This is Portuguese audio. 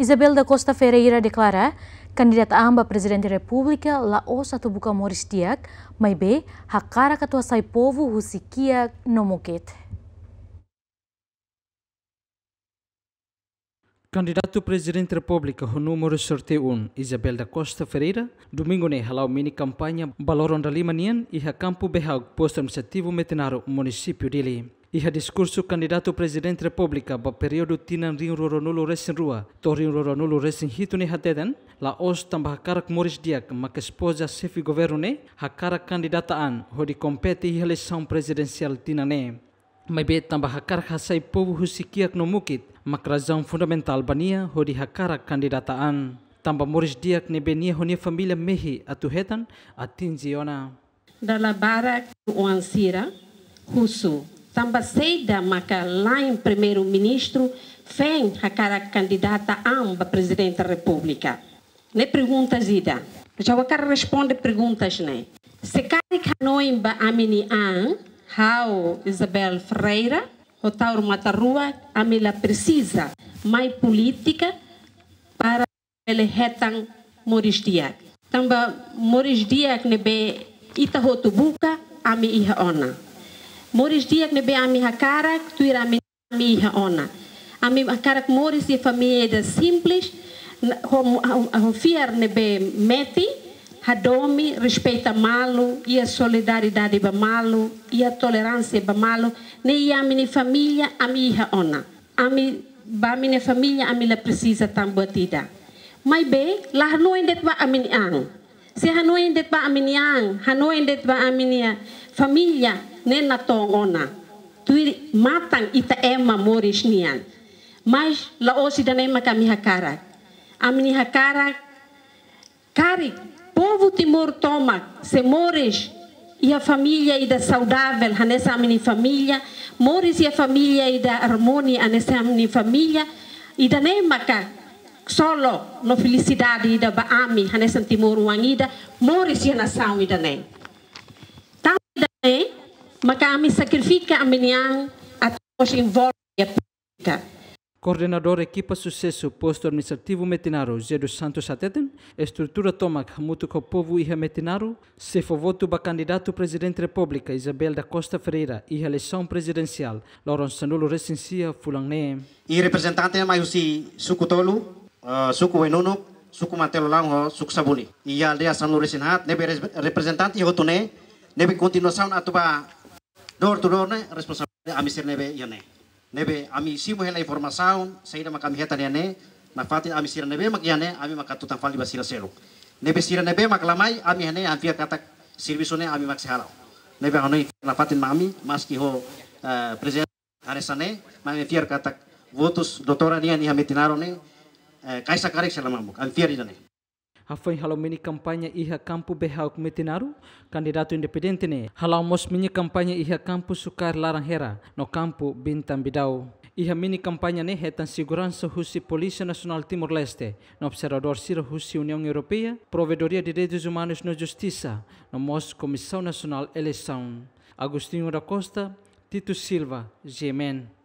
Isabel da Costa Ferreira declara kandidat amba presidente da República Laos satu buca Morisiak, mai be hakara katua sai husikia nomoket. Candidato presidente Republika República, o número 1, e um, Isabel da Costa Ferreira, domingo ne halau mini campanha Baloron da Limanian e a Campo Berrag, posto administrativo metenaro, município de Lima. Iha diskursu kandidatu presiden republika ba periodu tinan ring nulu resin rua, to ring nulu resin hitune hateden, la os tambah karak moris diak ma esposa sefi goverune hakarak kandidataan ho di kompeti iha presidensial tina tinane. Mai be tambah hakarak hasai povo husikiak no mukit, mak razão fundamental bania ho di hakarak kandidataan Tambah moris diak ne benia ho ne familia mehi atu hetan ziona. Dala barak uansira, khusu Tambaceida sei lá em primeiro-ministro, vem a cara candidata amba presidente da República. Ne perguntas ida. Já o cara responde perguntas, né? Se carica noimba amini an, How Isabel Ferreira, o Tauro matarrua, amila precisa mais política para ele retan moris diak. Tamba moris diak nebe ita hotubuka ami iha ona. Moris dia que be ami hakara, tu ira ami ami ona. Ami hakara moris e família simples, confiar nebe meti, hadomi respeita malo e a solidariedade ba malo e a tolerância ba malo, ne ami ni família ami ona. Ami ba minha família ami la precisa também tida. Mas bem, lá não ainda ba ami ang. Se hanoin det ba amin yang, hanoin det ba amin ya, família. nena ona tui matang ita ema moris nian mas la osi dan ema kami hakara amini hakara kari povo timor toma se mores ia a ida e da saudável nessa minha família mores e a família e da harmonia nessa minha solo no felicidade ida ba ami hanesa timor wangida mores ia a nação ida da nem tanto da nem Makami sacrifica a minha atos a política. Coordenador Equipa Sucesso Posto Administrativo Metinaro, Zé dos Santos Ateten, estrutura Tomac, o Povo e Metinaro, se for voto para candidato presidente República, Isabel da Costa Ferreira, e eleição presidencial, Lourenço Sanulo Recensia, Fulangne. E representante é Maiusi Sucutolo, uh, Suku Enuno, eh, Suku Mantelo Lango, Suco Sabuni. E a aldeia Sanulo Lourenço Recenhat, representante Rotune, nebe continuação atuba Door to door ne responsabilidade ami ya sir nebe yane. Nebe ami simo hela informação saída makam hetan yane na fatin ami sir nebe mak yane ami makatutan fali basira seluk. Nebe sir nebe maklamai ami hane anfia kata serviço ami mak sehalau. Nebe hanoi na fatin mami maski ho eh, presiden aresane mami fiar katak votus dotora nia nia metinaron ne kaisa karek selamamuk anfia ridane. afoi halau mini kampanye iha kampu behau kumetinaru candidato independente ne halau mos mini kampanye iha kampu sukar larang hera no kampu bintam bidau Iha mini campanha ne retan segurança russa Polícia Nacional Timor-Leste, no Observador Ciro Russa União Europeia, Provedoria de Direitos Humanos no Justiça, no MOS Comissão Nacional Eleição. Agustinho da Costa, Tito Silva, GMN.